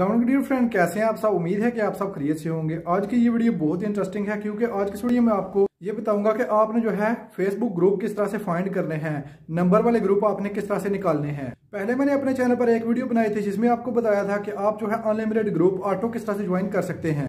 अल्लाम dear friend कैसे हैं आप सब उम्मीद है कि आप सब खरीद से होंगे आज की ये वीडियो बहुत ही इंटरेस्टिंग है क्योंकि आज की वीडियो में आपको ये बताऊंगा कि आपने जो है फेसबुक ग्रुप किस तरह से फाइंड करने हैं नंबर वाले ग्रुप आपने किस तरह से निकालने हैं पहले मैंने अपने चैनल पर एक वीडियो बनाई थी जिसमें आपको बताया था कि आप जो है अनलिमिटेड ग्रुप ऑटो किस तरह से ज्वाइन कर सकते हैं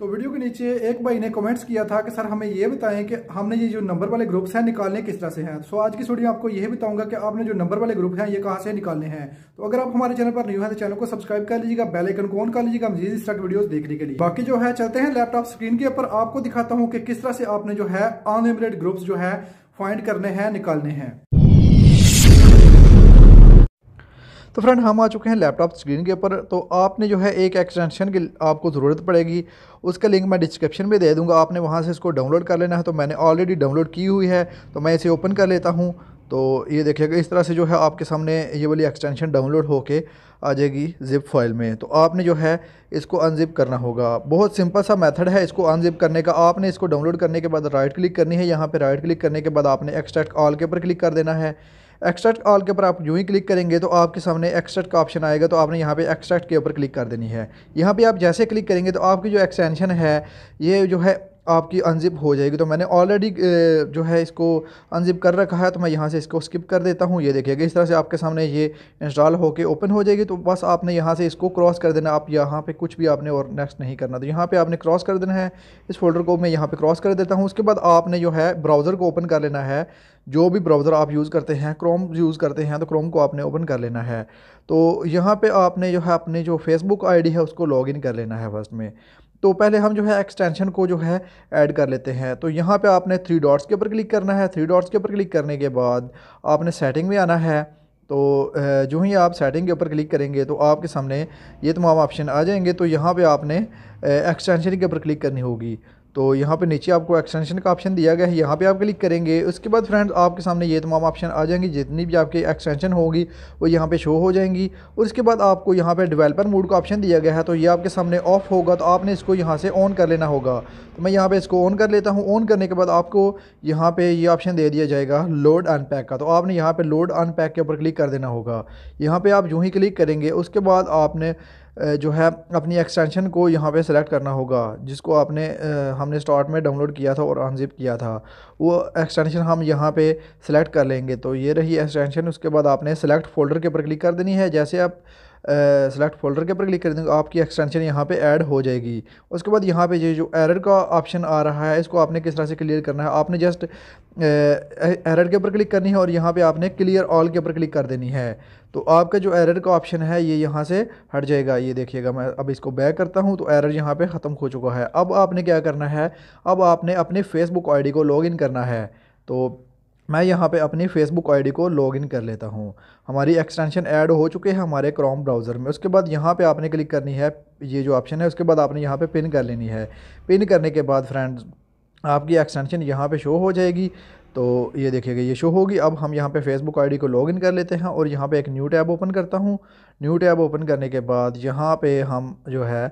तो वीडियो के नीचे एक भाई ने कमेंट्स किया था कि सर हमें ये बताएं कि हमने ये जो नंबर वाले ग्रुप्स हैं निकालने किस तरह से हैं सो आज की स्टोडियो आपको ये बताऊंगा कि आपने जो नंबर वाले ग्रुप हैं ये कहाँ से निकालने हैं तो अगर आप हमारे चैनल पर न्यू है तो चैनल को सब्सक्राइब कर लीजिएगा बेल आइकन को ऑन कर लीजिएगा मजीद इस तरह देखने के लिए बाकी जो है चलते हैं लैपटॉप स्क्रीन के ऊपर आपको दिखाता हूँ कि किस तरह से आपने जो है अनलिमिटेड ग्रुप्स जो है फाइंड करने हैं निकालने हैं तो फ्रेंड हम आ चुके हैं लैपटॉप स्क्रीन के ऊपर तो आपने जो है एक एक्सटेंशन की आपको ज़रूरत पड़ेगी उसका लिंक मैं डिस्क्रिप्शन में दे दूँगा आपने वहाँ से इसको डाउनलोड कर लेना है तो मैंने ऑलरेडी डाउनलोड की हुई है तो मैं इसे ओपन कर लेता हूँ तो ये देखिएगा इस तरह से जो है आपके सामने ये वाली एक्सटेंशन डाउनलोड होके आ जाएगी जिप फाइल में तो आपने जो है इसको अनजिप करना होगा बहुत सिंपल सा मेथड है इसको अनजिप करने का आपने इसको डाउनलोड करने के बाद राइट क्लिक करनी है यहाँ पे राइट क्लिक करने के बाद आपने एक्सट्रैक्ट ऑल के ऊपर क्लिक कर देना है एक्सट्रैक्ट ऑल के ऊपर आप यूँ ही क्लिक करेंगे तो आपके सामने एक्सट्रैक्ट का ऑप्शन आएगा तो आपने यहाँ पे एक्सट्रैक्ट के ऊपर क्लिक कर देनी है यहाँ पे आप जैसे क्लिक करेंगे तो आपकी जो एक्सटेंशन है ये जो है आपकी अनज़िप हो जाएगी तो मैंने ऑलरेडी जो है इसको अनज़िप कर रखा है तो मैं यहाँ से इसको स्किप कर देता हूँ ये देखिएगा इस तरह से आपके सामने ये इंस्टॉल होकर ओपन हो जाएगी तो बस आपने यहाँ से इसको क्रॉस कर देना आप यहाँ पर कुछ भी आपने और नेक्स्ट नहीं करना तो यहाँ पर आपने क्रॉस कर देना है इस फोल्डर को मैं यहाँ पर क्रॉस कर देता हूँ उसके बाद आपने जो है ब्राउज़र को ओपन कर लेना है जो भी ब्राउज़र आप यूज़ करते हैं क्रोम यूज़ करते हैं तो क्रोम को आपने ओपन कर लेना है तो यहाँ पे आपने जो है अपने जो फेसबुक आईडी है उसको लॉगिन कर लेना है फर्स्ट में तो पहले हम जो है एक्सटेंशन को जो है ऐड कर लेते हैं तो यहाँ पे आपने थ्री डॉट्स के ऊपर क्लिक करना है थ्री डॉट्स के ऊपर क्लिक करने के बाद आपने सेटिंग में आना है तो जो ही आप सेटिंग के ऊपर क्लिक करेंगे तो आपके सामने ये तमाम ऑप्शन आ जाएंगे तो यहाँ पे आपने एक्सटेंशन के ऊपर क्लिक करनी होगी तो यहाँ पे नीचे आपको एक्सटेंशन का ऑप्शन दिया गया है यहाँ पे आप क्लिक करेंगे उसके बाद फ्रेंड्स आपके सामने ये तमाम ऑप्शन आ जाएंगे जितनी भी आपकी एक्सटेंशन होगी वो यहाँ पे शो हो जाएंगी और उसके बाद आपको यहाँ पे डेवलपर मोड का ऑप्शन दिया गया है तो ये आपके सामने ऑफ होगा तो आपने इसको यहाँ से ऑन कर लेना होगा तो मैं यहाँ पर इसको ऑन कर लेता हूँ ऑन करने के बाद आपको यहाँ पर ये ऑप्शन दे दिया जाएगा लोड अनपैक का तो आपने यहाँ पर लोड अनपैक के ऊपर क्लिक कर देना होगा यहाँ पर आप जूँ ही क्लिक करेंगे उसके बाद आपने जो है अपनी एक्सटेंशन को यहाँ पे सेलेक्ट करना होगा जिसको आपने हमने स्टार्ट में डाउनलोड किया था और अनजिप किया था वो एक्सटेंशन हम यहाँ पे सेलेक्ट कर लेंगे तो ये रही एक्सटेंशन उसके बाद आपने सेलेक्ट फोल्डर के ऊपर क्लिक कर देनी है जैसे आप सेलेक्ट फोल्डर के ऊपर क्लिक कर देंगे आपकी एक्सटेंशन यहाँ पे ऐड हो जाएगी उसके बाद यहाँ पे ये जो एरर का ऑप्शन आ रहा है इसको आपने किस तरह से क्लियर करना है आपने जस्ट एरर के ऊपर क्लिक करनी है और यहाँ पर आपने क्लियर ऑल के ऊपर क्लिक कर देनी है तो आपका जो एरर का ऑप्शन है ये यहाँ से हट जाएगा ये देखिएगा मैं अब इसको बैक करता हूँ तो एरर यहाँ पर ख़त्म हो चुका है अब आपने क्या करना है अब आपने अपने फेसबुक आई को लॉग करना है तो मैं यहाँ पे अपनी फेसबुक आईडी को लॉगिन कर लेता हूँ हमारी एक्सटेंशन ऐड हो चुके हैं हमारे क्रोम ब्राउज़र में उसके बाद यहाँ पे आपने क्लिक करनी है ये जो ऑप्शन है उसके बाद आपने यहाँ पे पिन कर लेनी है पिन करने के बाद फ्रेंड्स आपकी एक्सटेंशन यहाँ पे शो हो जाएगी तो ये देखिएगा ये शो होगी अब हम यहाँ पे फेसबुक आईडी को लॉगिन कर लेते हैं और यहाँ पे एक न्यू टैब ओपन करता हूँ न्यू टैब ओपन करने के बाद यहाँ पे हम जो है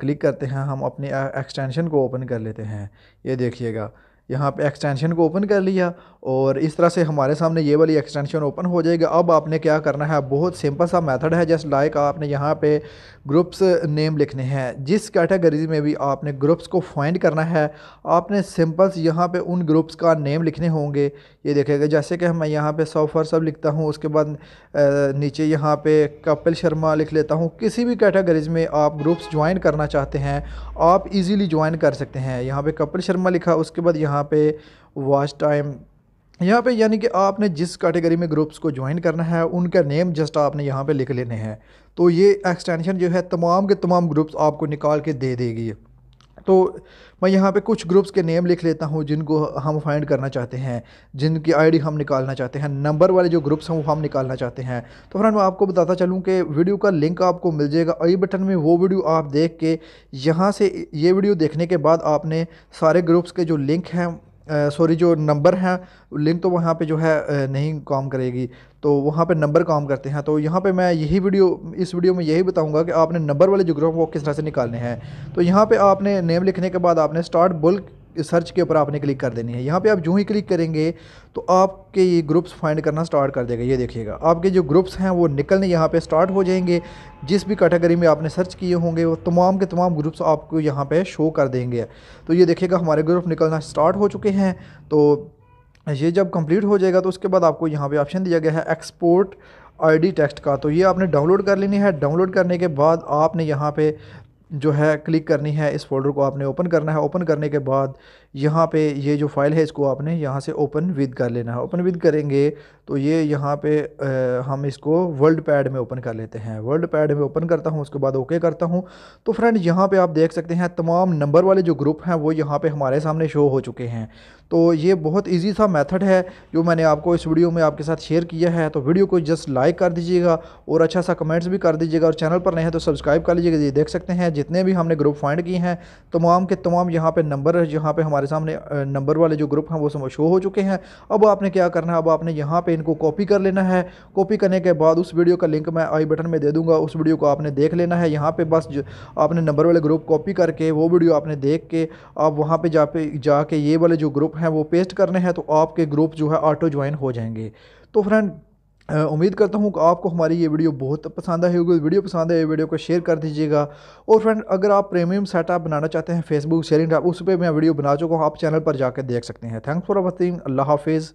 क्लिक करते हैं हम अपनी एक्सटेंशन को ओपन कर लेते हैं ये देखिएगा यहाँ पे एक्सटेंशन को ओपन कर लिया और इस तरह से हमारे सामने ये वाली एक्सटेंशन ओपन हो जाएगा अब आपने क्या करना है बहुत सिंपल सा मेथड है जस्ट लाइक आपने यहाँ पे ग्रुप्स नेम लिखने हैं जिस कैटेगरीज में भी आपने ग्रुप्स को फाइंड करना है आपने सिंपल्स यहाँ पे उन ग्रुप्स का नेम लिखने होंगे ये देखेगा जैसे कि मैं यहाँ पर सोफर सब लिखता हूँ उसके बाद नीचे यहाँ पर कपिल शर्मा लिख लेता हूँ किसी भी कैटेगरीज में आप ग्रुप्स ज्वाइन करना चाहते हैं आप ईज़िली ज्वाइन कर सकते हैं यहाँ पर कपिल शर्मा लिखा उसके बाद यहाँ यहाँ पे वॉच टाइम यहाँ पे यानी कि आपने जिस कैटेगरी में ग्रुप्स को ज्वाइन करना है उनका नेम जस्ट आपने यहाँ पे लिख लेने हैं तो ये एक्सटेंशन जो है तमाम के तमाम ग्रुप्स आपको निकाल के दे देगी तो मैं यहाँ पे कुछ ग्रुप्स के नेम लिख लेता हूँ जिनको हम फाइंड करना चाहते हैं जिनकी आईडी हम निकालना चाहते हैं नंबर वाले जो ग्रुप्स हैं वो हम निकालना चाहते हैं तो फ्रेंड मैं आपको बताता चलूँ कि वीडियो का लिंक आपको मिल जाएगा आई बटन में वो वीडियो आप देख के यहाँ से ये वीडियो देखने के बाद आपने सारे ग्रुप्स के जो लिंक हैं सॉरी जो नंबर हैं लिंक तो वहाँ पे जो है नहीं काम करेगी तो वहाँ पे नंबर काम करते हैं तो यहाँ पे मैं यही वीडियो इस वीडियो में यही बताऊँगा कि आपने नंबर वाले ग्रुप को किस तरह से निकालने हैं तो यहाँ पे आपने नेम लिखने के बाद आपने स्टार्ट बुल सर्च के ऊपर आपने क्लिक कर देनी है यहाँ पे आप जो ही क्लिक करेंगे तो आपके ये ग्रुप्स फाइंड करना स्टार्ट कर देगा ये देखिएगा आपके जो ग्रुप्स हैं वो निकलने यहाँ पे स्टार्ट हो जाएंगे जिस भी कैटेगरी में आपने सर्च किए होंगे वो तमाम के तमाम ग्रुप्स आपको यहाँ पे शो कर देंगे तो ये देखिएगा हमारे ग्रुप निकलना स्टार्ट हो चुके हैं तो ये जब कंप्लीट हो जाएगा तो उसके बाद आपको यहाँ पर ऑप्शन दिया गया है एक्सपोर्ट आईडी टेक्स्ट का तो ये आपने डाउनलोड कर लेनी है डाउनलोड करने के बाद आपने यहाँ पे जो है क्लिक करनी है इस फोल्डर को आपने ओपन करना है ओपन करने के बाद यहाँ पे ये जो फाइल है इसको आपने यहाँ से ओपन विद कर लेना है ओपन विद करेंगे तो ये यहाँ पे आ, हम इसको वर्ल्ड पैड में ओपन कर लेते हैं वर्ल्ड पैड में ओपन करता हूँ उसके बाद ओके करता हूँ तो फ्रेंड यहाँ पे आप देख सकते हैं तमाम नंबर वाले जो ग्रुप हैं वो यहाँ पर हमारे सामने शो हो चुके हैं तो ये बहुत ईजी सा मैथड है जो मैंने आपको इस वीडियो में आपके साथ शेयर किया है तो वीडियो को जस्ट लाइक कर दीजिएगा और अच्छा सा कमेंट्स भी कर दीजिएगा और चैनल पर नहीं है तो सब्सक्राइब कर लीजिएगा ये देख सकते हैं जितने भी हमने ग्रुप फाइंड किए हैं तमाम के तमाम यहाँ पे नंबर यहाँ पे हमारे सामने नंबर वाले जो ग्रुप हैं वो शो हो चुके हैं अब आपने क्या करना है अब आपने यहाँ पे इनको कॉपी कर लेना है कॉपी करने के बाद उस वीडियो का लिंक मैं आई बटन में दे दूँगा उस वीडियो को आपने देख लेना है यहाँ पर बस आपने नंबर वाले ग्रुप कॉपी करके वो वीडियो आपने देख के आप वहाँ पर जा पे जाके ये वाले जो ग्रुप हैं वो पेस्ट करने हैं तो आपके ग्रुप जो है ऑटो ज्वाइन हो जाएंगे तो फ्रेंड उम्मीद करता हूँ कि आपको हमारी ये वीडियो बहुत पसंद आई होगी वीडियो पसंद आए वीडियो को शेयर कर दीजिएगा और फ्रेंड अगर आप प्रीमियम सेटअप बनाना चाहते हैं फेसबुक शेयरिंग उस पर मैं वीडियो बना चुका हूँ आप चैनल पर जाकर देख सकते हैं थैंक्स फॉर वॉचिंग अल्लाह हाफिज़